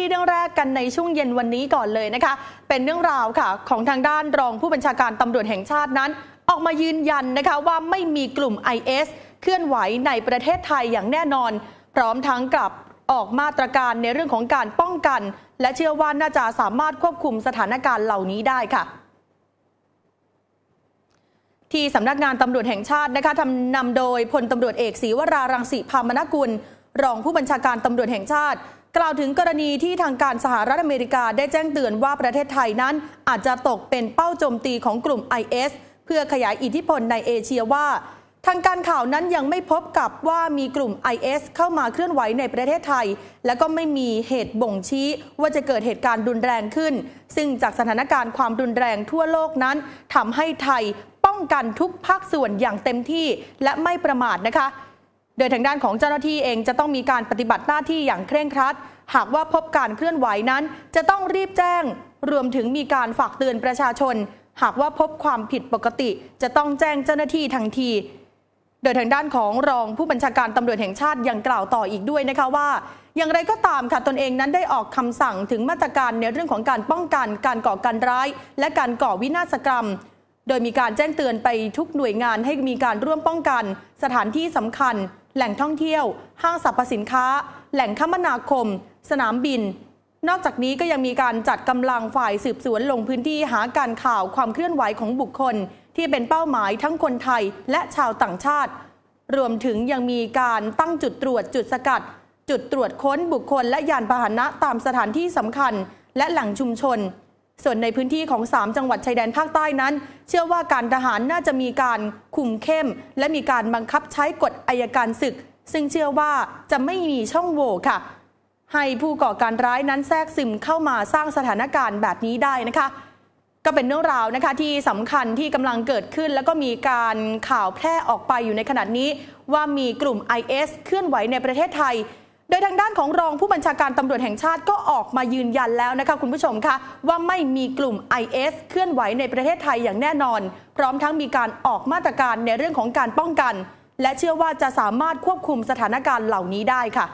ที่เรื่องแรกกันในช่วงเย็นวันนี้ก่อนเลยนะคะ เป็นเรื่องราวค่ะของทางด้านรองผู้บัญชาการตำรวจแห่งชาตินั้นออกมายืนยันนะคะว่าไม่มีกลุ่ม IS เคลื่อนไหวในประเทศไทยอย่างแน่นอน พร้อมทั้งกับออกมาตรการในเรื่องของการป้องกัน และเชื่อว่าน่าจะสามารถควบคุมสถานการณ์เหล่านี้ได้ค่ะ ที่สำนักงานตำรวจแห่งชาตินะคะทำนำโดยพลตำรวจเอกศรีวรารังสีพามนกุล รองผู้บัญชาการตำรวจแห่งชาติกล่าวถึงกรณีที่ทางการสหรัฐอเมริกาได้แจ้งเตือนว่าประเทศไทยนั้น อาจจะตกเป็นเป้าโจมตีของกลุ่ม IS เพื่อขยายอิทธิพลในเอเชียว่า ทางการข่าวนั้นยังไม่พบกับว่ามีกลุ่ม IS เข้ามาเคลื่อนไหวในประเทศไทย และก็ไม่มีเหตุบ่งชี้ว่าจะเกิดเหตุการณ์รุนแรงขึ้น ซึ่งจากสถานการณ์ความรุนแรงทั่วโลกนั้นทำให้ไทยป้องกันทุกภาคส่วนอย่างเต็มที่และไม่ประมาทนะคะโดยทางด้านของเจ้าหน้าที่เองจะต้องมีการปฏิบัติหน้าที่อย่างเคร่งครัด หากว่าพบการเคลื่อนไหวนั้น จะต้องรีบแจ้ง รวมถึงมีการฝากเตือนประชาชน หากว่าพบความผิดปกติ จะต้องแจ้งเจ้าหน้าที่ทันที โดยทางด้านของรองผู้บัญชาการตำรวจแห่งชาติยังกล่าวต่ออีกด้วยนะคะว่า อย่างไรก็ตามค่ะตนเองนั้นได้ออกคำสั่งถึงมาตรการในเรื่องของการป้องกัน การก่อการร้าย และการก่อวินาศกรรมโดยมีการแจ้งเตือนไปทุกหน่วยงานให้มีการร่วมป้องกันสถานที่สำคัญ แหล่งท่องเที่ยว ห้างสรรพสินค้า แหล่งคมนาคม สนามบิน นอกจากนี้ก็ยังมีการจัดกำลังฝ่ายสืบสวนลงพื้นที่หาการข่าวความเคลื่อนไหวของบุคคล ที่เป็นเป้าหมายทั้งคนไทยและชาวต่างชาติ รวมถึงยังมีการตั้งจุดตรวจจุดสกัด จุดตรวจค้น บุคคล และยานพาหนะตามสถานที่สำคัญ และแหล่งชุมชนส่วนในพื้นที่ของ 3 จังหวัดชายแดนภาคใต้นั้น เชื่อว่าการทหารน่าจะมีการคุมเข้ม และมีการบังคับใช้กฎอายการศึก ซึ่งเชื่อว่าจะไม่มีช่องโหว่ค่ะ ให้ผู้ก่อการร้ายนั้นแทรกซึมเข้ามาสร้างสถานการณ์แบบนี้ได้นะคะ ก็เป็นเรื่องราวนะคะ ที่สำคัญที่กำลังเกิดขึ้น แล้วก็มีการข่าวแพร่ออกไปอยู่ในขณะนี้ว่ามีกลุ่ม IS เคลื่อนไหวในประเทศไทยดยทางด้านของรองผู้บัญชาการตำรวจแห่งชาติก็ออกมายืนยันแล้วนะคะ คุณผู้ชมคะว่าไม่มีกลุ่ม IS เคลื่อนไหวในประเทศไทยอย่างแน่นอน พร้อมทั้งมีการออกมาตรการในเรื่องของการป้องกัน และเชื่อว่าจะสามารถควบคุมสถานการณ์เหล่านี้ได้ค่ะ